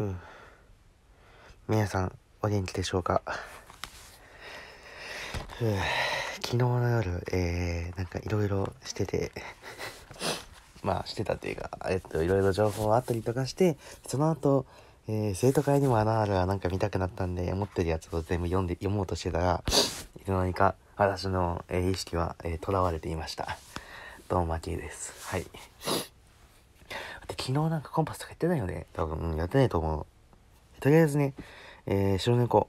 うん。皆さん、お元気でしょうかう昨日の夜、えー、なんかいろいろしてて、まあしてたというか、えっと、いろいろ情報あったりとかして、その後、えー、生徒会にもあのあるはなんか見たくなったんで、持ってるやつを全部読んで、読もうとしてたら、いつの間にか私の、えー、意識は、えー、囚われていました。どうも、マきです。はい。昨日なんかコンパスとかやってないよね多分、うん、やってないと思う。とりあえずね、えー、白猫、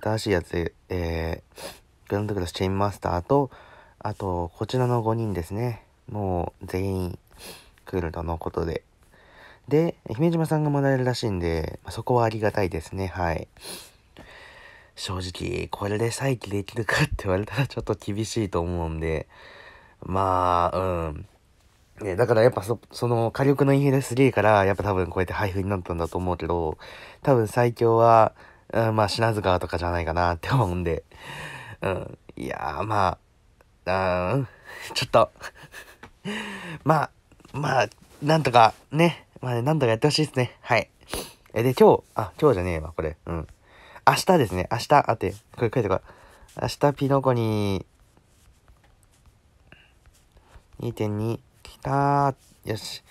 新しいやつえー、グランドクラスチェインマスターと、あと、こちらの5人ですね。もう、全員、来るとのことで。で、姫島さんがもらえるらしいんで、そこはありがたいですね。はい。正直、これで再起できるかって言われたらちょっと厳しいと思うんで、まあ、うん。ね、だからやっぱそ、その火力のインフレ3から、やっぱ多分こうやって配布になったんだと思うけど、多分最強は、うん、まあ品津川とかじゃないかなって思うんで、うん、いやまあ、うん、ちょっと まあ、まあ、なんとかね、まあね、なんとかやってほしいですね。はい。え、で、今日、あ、今日じゃねえわ、これ。うん。明日ですね、明日、あって、これ書いてこ明日、ピノコに、2.2、たよし。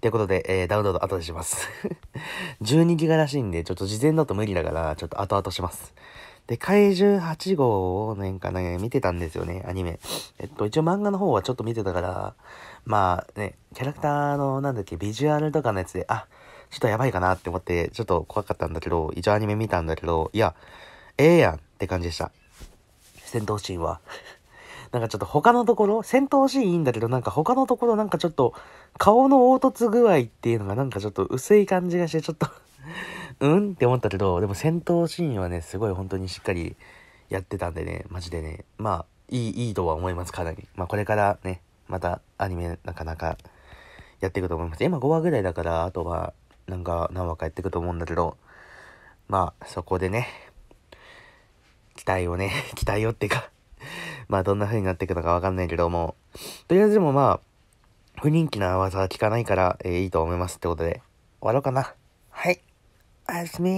ということで、えー、ダウンロード後でします。12 ギガらしいんで、ちょっと事前だと無理だから、ちょっと後々します。で、怪獣8号をなんかね、見てたんですよね、アニメ。えっと、一応漫画の方はちょっと見てたから、まあね、キャラクターの、なんだっけ、ビジュアルとかのやつで、あ、ちょっとやばいかなって思って、ちょっと怖かったんだけど、一応アニメ見たんだけど、いや、ええー、やんって感じでした。戦闘シーンは。なんかちょっと他のところ、戦闘シーンいいんだけど、なんか他のところなんかちょっと顔の凹凸具合っていうのがなんかちょっと薄い感じがして、ちょっと うんって思ったけど、でも戦闘シーンはね、すごい本当にしっかりやってたんでね、マジでね、まあ、いい、いいとは思います、かなり。まあこれからね、またアニメなかなかやっていくと思います。今5話ぐらいだから、あとはなんか何話かやっていくと思うんだけど、まあそこでね、期待をね、期待をっていうかまあどんな風になっていくのかわかんないけども、とりあえずでもまあ、不人気な噂は聞かないから、えー、いいと思いますってことで、終わろうかな。はい。おやすみ